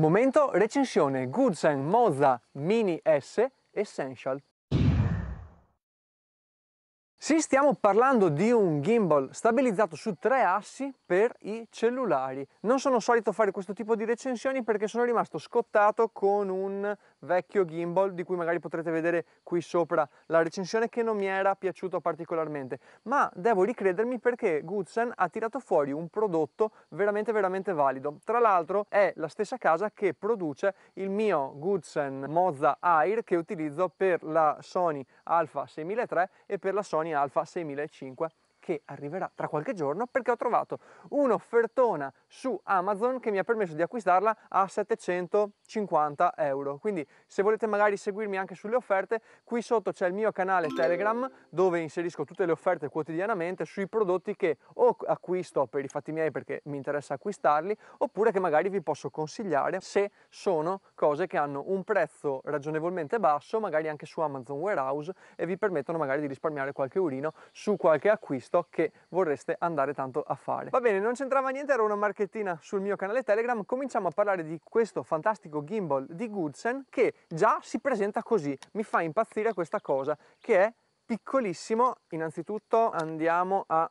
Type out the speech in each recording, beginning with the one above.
Momento recensione Gudsen Moza Mini S Essential. Sì, stiamo parlando di un gimbal stabilizzato su tre assi per i cellulari. Non sono solito fare questo tipo di recensioni perché sono rimasto scottato con un vecchio gimbal di cui magari potrete vedere qui sopra la recensione che non mi era piaciuto particolarmente, ma devo ricredermi perché Goodsen ha tirato fuori un prodotto veramente veramente valido. Tra l'altro è la stessa casa che produce il mio Goodsen Moza Air che utilizzo per la Sony Alpha 6003 e per la Sony Alpha 6005 che arriverà tra qualche giorno perché ho trovato un'offertona su Amazon che mi ha permesso di acquistarla a 750 euro. Quindi se volete magari seguirmi anche sulle offerte, qui sotto c'è il mio canale Telegram dove inserisco tutte le offerte quotidianamente sui prodotti che o acquisto per i fatti miei perché mi interessa acquistarli oppure che magari vi posso consigliare se sono cose che hanno un prezzo ragionevolmente basso, magari anche su Amazon Warehouse e vi permettono magari di risparmiare qualche urino su qualche acquisto ciò che vorreste andare tanto a fare. Va bene, non c'entrava niente, era una marchettina sul mio canale Telegram, cominciamo a parlare di questo fantastico gimbal di Goodsen che già si presenta così, mi fa impazzire questa cosa che è piccolissimo, innanzitutto andiamo a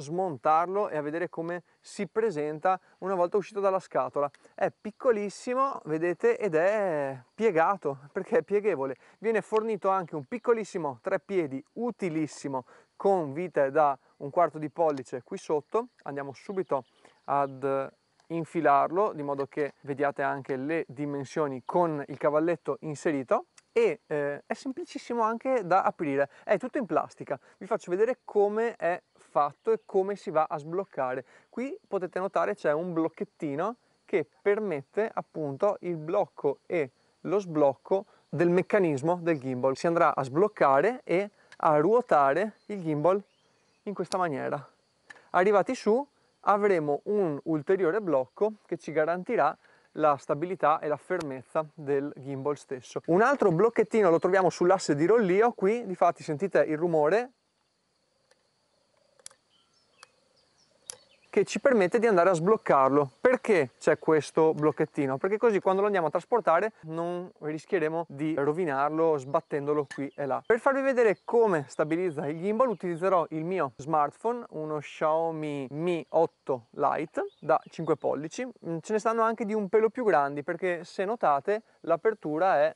smontarlo e a vedere come si presenta una volta uscito dalla scatola. È piccolissimo, vedete, ed è piegato perché è pieghevole. Viene fornito anche un piccolissimo treppiedi utilissimo con vite da un quarto di pollice qui sotto andiamo subito ad infilarlo di modo che vediate anche le dimensioni con il cavalletto inserito e eh, è semplicissimo anche da aprire, è tutto in plastica, vi faccio vedere come è fatto e come si va a sbloccare. Qui potete notare c'è un blocchettino che permette appunto il blocco e lo sblocco del meccanismo del gimbal, si andrà a sbloccare e a ruotare il gimbal in questa maniera. Arrivati su avremo un ulteriore blocco che ci garantirà la stabilità e la fermezza del gimbal stesso. Un altro blocchettino lo troviamo sull'asse di rollio, qui difatti sentite il rumore che ci permette di andare a sbloccarlo. Perché c'è questo blocchettino? Perché così quando lo andiamo a trasportare non rischieremo di rovinarlo sbattendolo qui e là. Per farvi vedere come stabilizza il gimbal utilizzerò il mio smartphone, uno Xiaomi Mi 8 Lite da 5 pollici. Mm, ce ne stanno anche di un pelo più grandi perché se notate l'apertura è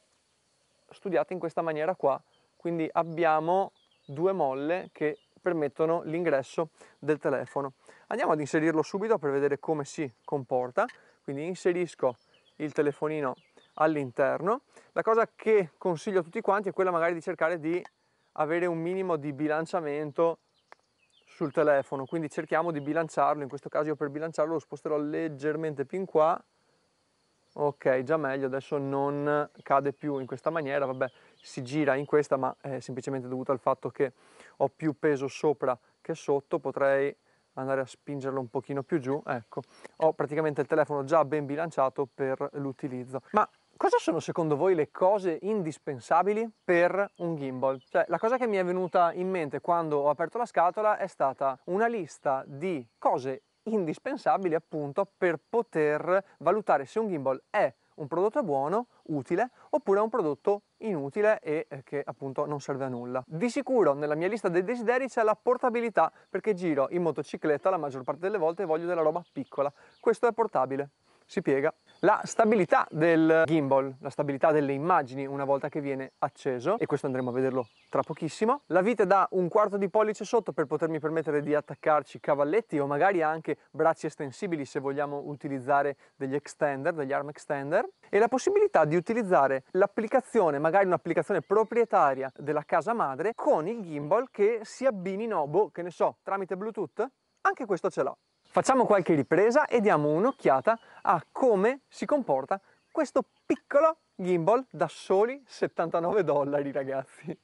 studiata in questa maniera qua. Quindi abbiamo due molle che permettono l'ingresso del telefono. Andiamo ad inserirlo subito per vedere come si comporta, quindi inserisco il telefonino all'interno. La cosa che consiglio a tutti quanti è quella magari di cercare di avere un minimo di bilanciamento sul telefono, quindi cerchiamo di bilanciarlo, in questo caso io per bilanciarlo lo sposterò leggermente più in qua, ok già meglio, adesso non cade più in questa maniera, vabbè si gira in questa ma è semplicemente dovuto al fatto che ho più peso sopra che sotto, potrei andare a spingerlo un pochino più giù, ecco, ho praticamente il telefono già ben bilanciato per l'utilizzo. Ma cosa sono secondo voi le cose indispensabili per un gimbal? Cioè, la cosa che mi è venuta in mente quando ho aperto la scatola è stata una lista di cose indispensabili appunto per poter valutare se un gimbal è un prodotto buono, utile, oppure un prodotto inutile e eh, che appunto non serve a nulla. Di sicuro nella mia lista dei desideri c'è la portabilità perché giro in motocicletta la maggior parte delle volte e voglio della roba piccola. Questo è portabile si piega. La stabilità del gimbal, la stabilità delle immagini una volta che viene acceso, e questo andremo a vederlo tra pochissimo. La vite da un quarto di pollice sotto per potermi permettere di attaccarci cavalletti o magari anche bracci estensibili se vogliamo utilizzare degli extender, degli arm extender. E la possibilità di utilizzare l'applicazione, magari un'applicazione proprietaria della casa madre, con il gimbal che si abbini no, boh, che ne so, tramite Bluetooth. Anche questo ce l'ho. Facciamo qualche ripresa e diamo un'occhiata a come si comporta questo piccolo gimbal da soli 79 dollari ragazzi.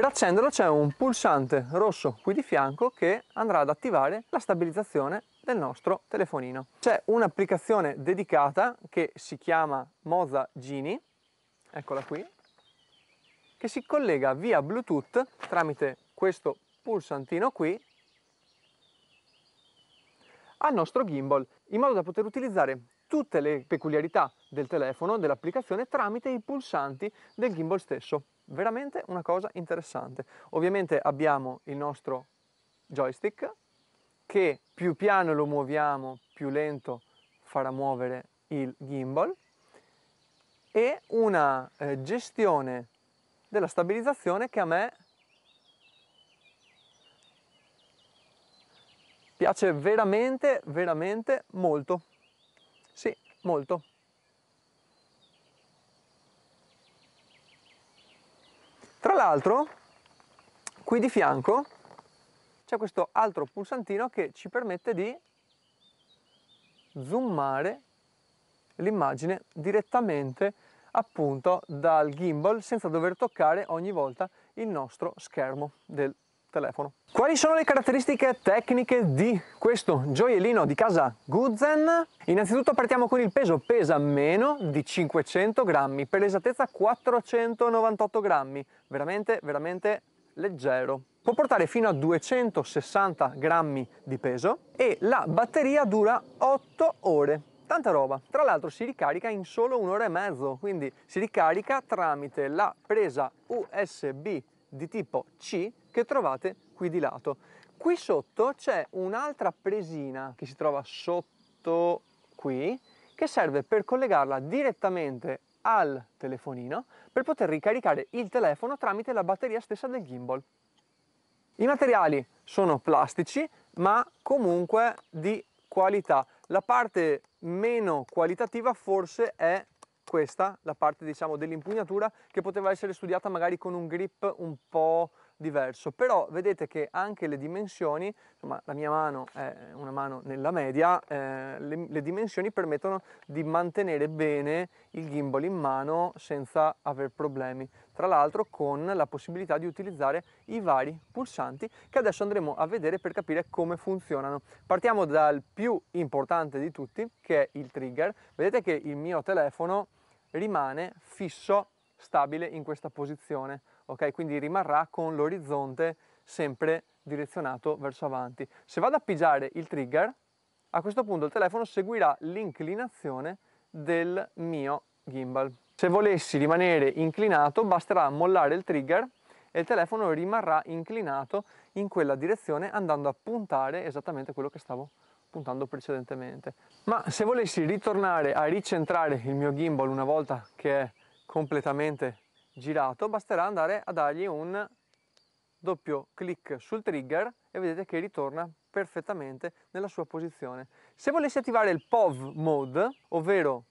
Per accenderlo c'è un pulsante rosso qui di fianco che andrà ad attivare la stabilizzazione del nostro telefonino. C'è un'applicazione dedicata che si chiama Moza Genie, eccola qui, che si collega via Bluetooth tramite questo pulsantino qui al nostro gimbal in modo da poter utilizzare tutte le peculiarità del telefono, dell'applicazione tramite i pulsanti del gimbal stesso veramente una cosa interessante. Ovviamente abbiamo il nostro joystick che più piano lo muoviamo, più lento farà muovere il gimbal e una eh, gestione della stabilizzazione che a me piace veramente, veramente molto. Sì, molto. Tra l'altro, qui di fianco c'è questo altro pulsantino che ci permette di zoomare l'immagine direttamente appunto dal gimbal senza dover toccare ogni volta il nostro schermo del telefono. Quali sono le caratteristiche tecniche di questo gioiellino di casa Guzen? Innanzitutto partiamo con il peso, pesa meno di 500 grammi, per l'esattezza 498 grammi, veramente veramente leggero. Può portare fino a 260 grammi di peso e la batteria dura 8 ore tanta roba. Tra l'altro si ricarica in solo un'ora e mezzo, quindi si ricarica tramite la presa USB di tipo C che trovate qui di lato. Qui sotto c'è un'altra presina che si trova sotto qui che serve per collegarla direttamente al telefonino per poter ricaricare il telefono tramite la batteria stessa del gimbal. I materiali sono plastici ma comunque di qualità. La parte meno qualitativa forse è questa, la parte diciamo dell'impugnatura, che poteva essere studiata magari con un grip un po' diverso, però vedete che anche le dimensioni, insomma la mia mano è una mano nella media, eh, le, le, dimensioni permettono di mantenere bene il gimbal in mano senza aver problemi, tra l'altro con la possibilità di utilizzare i vari pulsanti che adesso andremo a vedere per capire come funzionano. Partiamo dal più importante di tutti che è il trigger, vedete che il mio telefono rimane fisso, stabile in questa posizione, ok? Quindi rimarrà con l'orizzonte sempre direzionato verso avanti. Se vado a pigiare il trigger, a questo punto il telefono seguirà l'inclinazione del mio gimbal. Se volessi rimanere inclinato, basterà mollare il trigger e il telefono rimarrà inclinato in quella direzione andando a puntare esattamente quello che stavo puntando precedentemente. Ma se volessi ritornare a ricentrare il mio gimbal una volta che è completamente girato, basterà andare a dargli un doppio clic sul trigger e vedete che ritorna perfettamente nella sua posizione. Se volessi attivare il POV mode, ovvero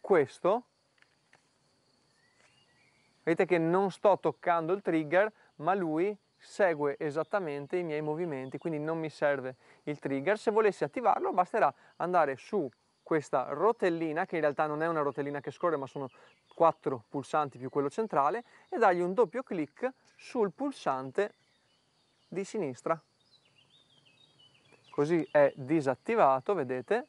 questo, vedete che non sto toccando il trigger, ma lui segue esattamente i miei movimenti, quindi non mi serve il trigger. Se volessi attivarlo basterà andare su questa rotellina, che in realtà non è una rotellina che scorre ma sono quattro pulsanti più quello centrale, e dargli un doppio clic sul pulsante di sinistra. Così è disattivato, vedete?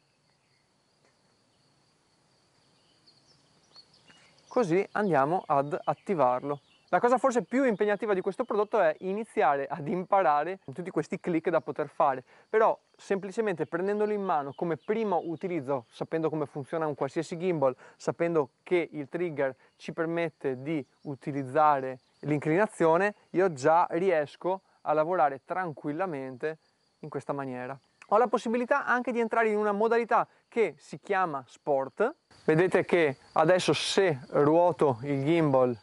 Così andiamo ad attivarlo. La cosa forse più impegnativa di questo prodotto è iniziare ad imparare tutti questi click da poter fare, però semplicemente prendendolo in mano come primo utilizzo, sapendo come funziona un qualsiasi gimbal, sapendo che il trigger ci permette di utilizzare l'inclinazione, io già riesco a lavorare tranquillamente in questa maniera. Ho la possibilità anche di entrare in una modalità che si chiama sport. Vedete che adesso se ruoto il gimbal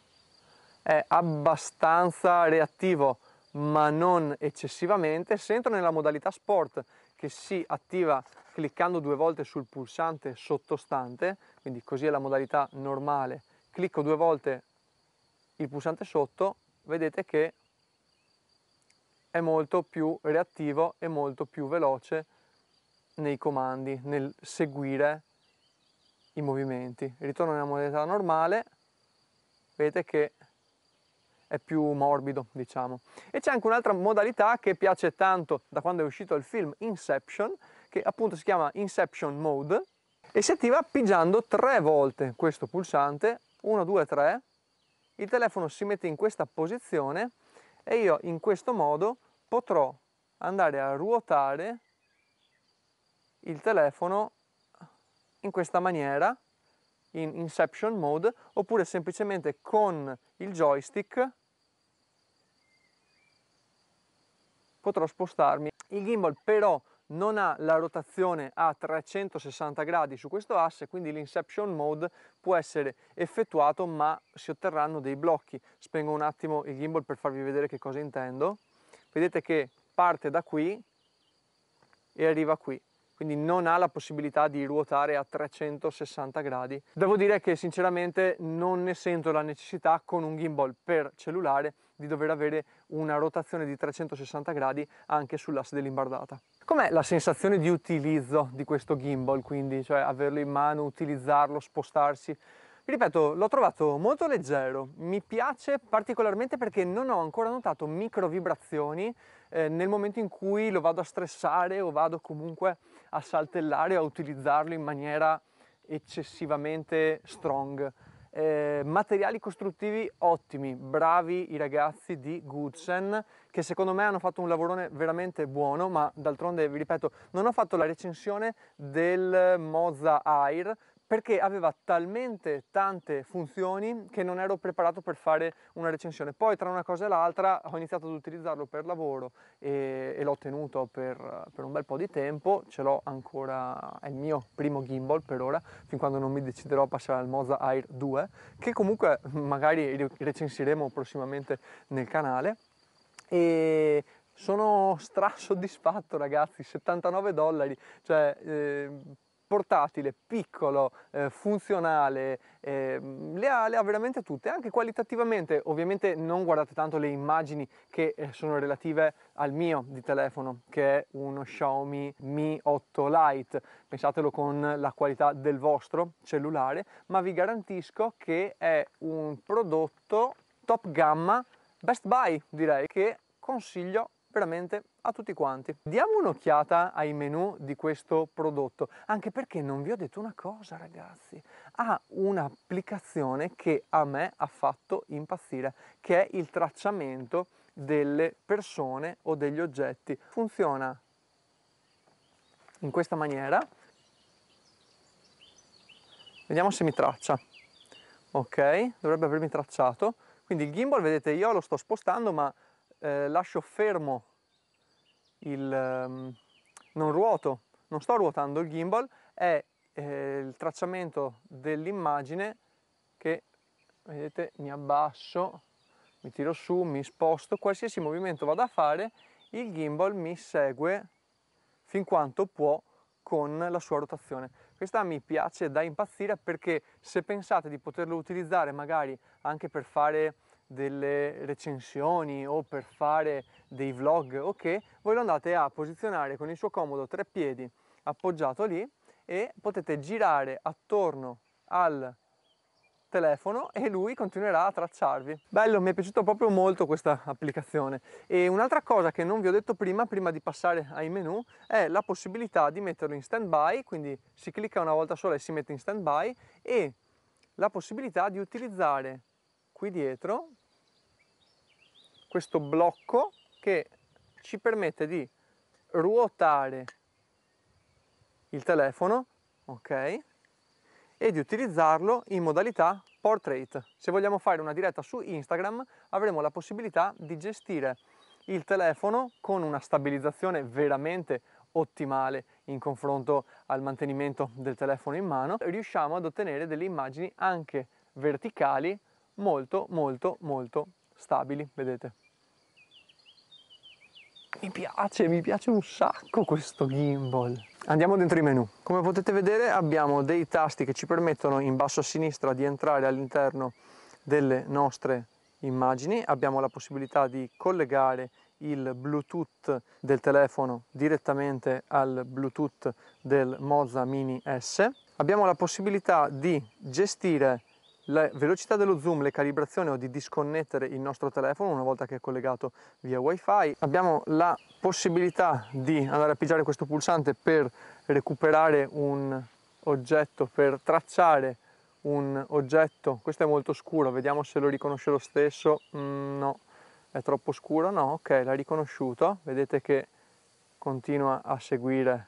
è abbastanza reattivo ma non eccessivamente, se entro nella modalità sport che si attiva cliccando due volte sul pulsante sottostante, quindi così è la modalità normale, clicco due volte il pulsante sotto, vedete che è molto più reattivo e molto più veloce nei comandi, nel seguire i movimenti. Ritorno nella modalità normale, vedete che è più morbido, diciamo. E c'è anche un'altra modalità che piace tanto da quando è uscito il film Inception, che appunto si chiama Inception Mode, e si attiva pigiando tre volte questo pulsante, 1, 2, 3, il telefono si mette in questa posizione e io in questo modo potrò andare a ruotare il telefono in questa maniera in inception mode oppure semplicemente con il joystick potrò spostarmi. Il gimbal però non ha la rotazione a 360 gradi su questo asse, quindi l'inception mode può essere effettuato ma si otterranno dei blocchi. Spengo un attimo il gimbal per farvi vedere che cosa intendo. Vedete che parte da qui e arriva qui, quindi non ha la possibilità di ruotare a 360 gradi. Devo dire che sinceramente non ne sento la necessità con un gimbal per cellulare di dover avere una rotazione di 360 gradi anche sull'asse dell'imbardata. Com'è la sensazione di utilizzo di questo gimbal, quindi, cioè averlo in mano, utilizzarlo, spostarsi? Vi ripeto, l'ho trovato molto leggero, mi piace particolarmente perché non ho ancora notato micro vibrazioni eh, nel momento in cui lo vado a stressare o vado comunque a saltellare o a utilizzarlo in maniera eccessivamente strong. Eh, materiali costruttivi ottimi, bravi i ragazzi di Goodsen che secondo me hanno fatto un lavorone veramente buono ma d'altronde vi ripeto non ho fatto la recensione del Moza Air perché aveva talmente tante funzioni che non ero preparato per fare una recensione. Poi tra una cosa e l'altra ho iniziato ad utilizzarlo per lavoro e, e l'ho tenuto per, per, un bel po' di tempo, ce l'ho ancora, è il mio primo gimbal per ora, fin quando non mi deciderò a passare al Moza Air 2, che comunque magari recensiremo prossimamente nel canale. E sono strasoddisfatto ragazzi, 79 dollari, cioè... Eh, portatile, piccolo, eh, funzionale, eh, le ha, le ha veramente tutte, anche qualitativamente, ovviamente non guardate tanto le immagini che eh, sono relative al mio di telefono, che è uno Xiaomi Mi 8 Lite, pensatelo con la qualità del vostro cellulare, ma vi garantisco che è un prodotto top gamma, best buy direi, che consiglio veramente a tutti quanti. Diamo un'occhiata ai menu di questo prodotto, anche perché non vi ho detto una cosa ragazzi, ha un'applicazione che a me ha fatto impazzire, che è il tracciamento delle persone o degli oggetti. Funziona in questa maniera. Vediamo se mi traccia. Ok, dovrebbe avermi tracciato. Quindi il gimbal, vedete, io lo sto spostando, ma eh, lascio fermo il... Ehm, non ruoto, non sto ruotando il gimbal, è eh, il tracciamento dell'immagine che, vedete, mi abbasso, mi tiro su, mi sposto, qualsiasi movimento vado a fare, il gimbal mi segue fin quanto può con la sua rotazione. Questa mi piace da impazzire perché se pensate di poterlo utilizzare magari anche per fare delle recensioni o per fare dei vlog o okay, che, voi lo andate a posizionare con il suo comodo tre piedi appoggiato lì e potete girare attorno al telefono e lui continuerà a tracciarvi. Bello, mi è piaciuta proprio molto questa applicazione. E un'altra cosa che non vi ho detto prima, prima di passare ai menu, è la possibilità di metterlo in standby, quindi si clicca una volta sola e si mette in standby, e la possibilità di utilizzare qui dietro questo blocco che ci permette di ruotare il telefono ok e di utilizzarlo in modalità portrait se vogliamo fare una diretta su instagram avremo la possibilità di gestire il telefono con una stabilizzazione veramente ottimale in confronto al mantenimento del telefono in mano riusciamo ad ottenere delle immagini anche verticali molto molto molto stabili vedete mi piace, mi piace un sacco questo gimbal. Andiamo dentro i menu. Come potete vedere abbiamo dei tasti che ci permettono in basso a sinistra di entrare all'interno delle nostre immagini. Abbiamo la possibilità di collegare il Bluetooth del telefono direttamente al Bluetooth del Moza Mini S. Abbiamo la possibilità di gestire la velocità dello zoom, le calibrazioni o di disconnettere il nostro telefono una volta che è collegato via wifi. Abbiamo la possibilità di andare a pigiare questo pulsante per recuperare un oggetto, per tracciare un oggetto. Questo è molto scuro, vediamo se lo riconosce lo stesso. Mm, no, è troppo scuro. No, ok, l'ha riconosciuto. Vedete che continua a seguire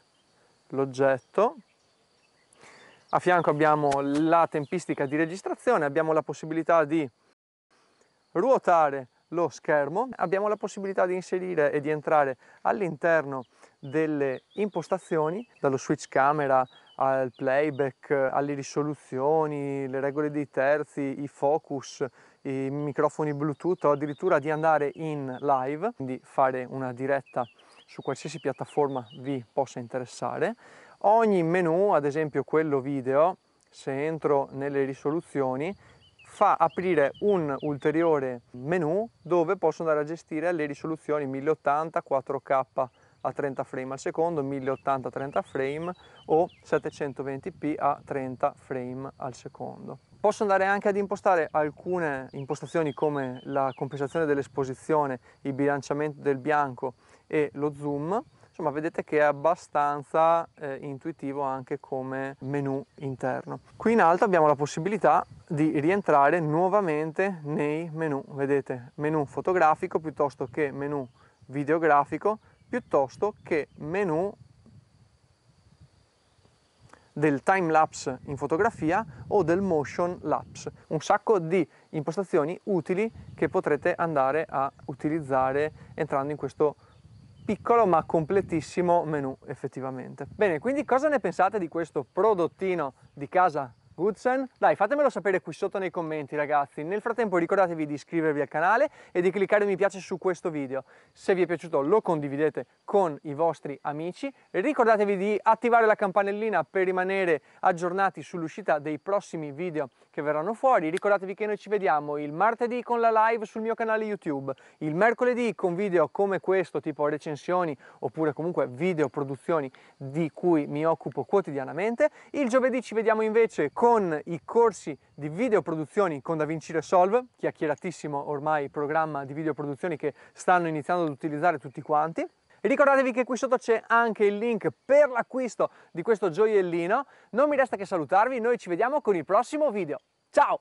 l'oggetto a fianco abbiamo la tempistica di registrazione, abbiamo la possibilità di ruotare lo schermo, abbiamo la possibilità di inserire e di entrare all'interno delle impostazioni, dallo switch camera al playback, alle risoluzioni, le regole dei terzi, i focus, i microfoni bluetooth o addirittura di andare in live, quindi fare una diretta su qualsiasi piattaforma vi possa interessare Ogni menu, ad esempio quello video, se entro nelle risoluzioni, fa aprire un ulteriore menu dove posso andare a gestire le risoluzioni 1080 4K a 30 frame al secondo, 1080 a 30 frame o 720p a 30 frame al secondo. Posso andare anche ad impostare alcune impostazioni come la compensazione dell'esposizione, il bilanciamento del bianco e lo zoom Insomma, vedete che è abbastanza eh, intuitivo anche come menu interno. Qui in alto abbiamo la possibilità di rientrare nuovamente nei menu, vedete, menu fotografico piuttosto che menu videografico, piuttosto che menu del time lapse in fotografia o del motion lapse, un sacco di impostazioni utili che potrete andare a utilizzare entrando in questo piccolo ma completissimo menu effettivamente. Bene, quindi cosa ne pensate di questo prodottino di casa Goodsen? Dai, fatemelo sapere qui sotto nei commenti ragazzi. Nel frattempo ricordatevi di iscrivervi al canale e di cliccare mi piace su questo video. Se vi è piaciuto lo condividete con i vostri amici. Ricordatevi di attivare la campanellina per rimanere aggiornati sull'uscita dei prossimi video che verranno fuori. Ricordatevi che noi ci vediamo il martedì con la live sul mio canale YouTube, il mercoledì con video come questo, tipo recensioni oppure comunque video produzioni di cui mi occupo quotidianamente. Il giovedì ci vediamo invece con con i corsi di videoproduzioni con DaVinci Resolve, chiacchieratissimo ormai il programma di videoproduzioni che stanno iniziando ad utilizzare tutti quanti. E ricordatevi che qui sotto c'è anche il link per l'acquisto di questo gioiellino. Non mi resta che salutarvi, noi ci vediamo con il prossimo video. Ciao!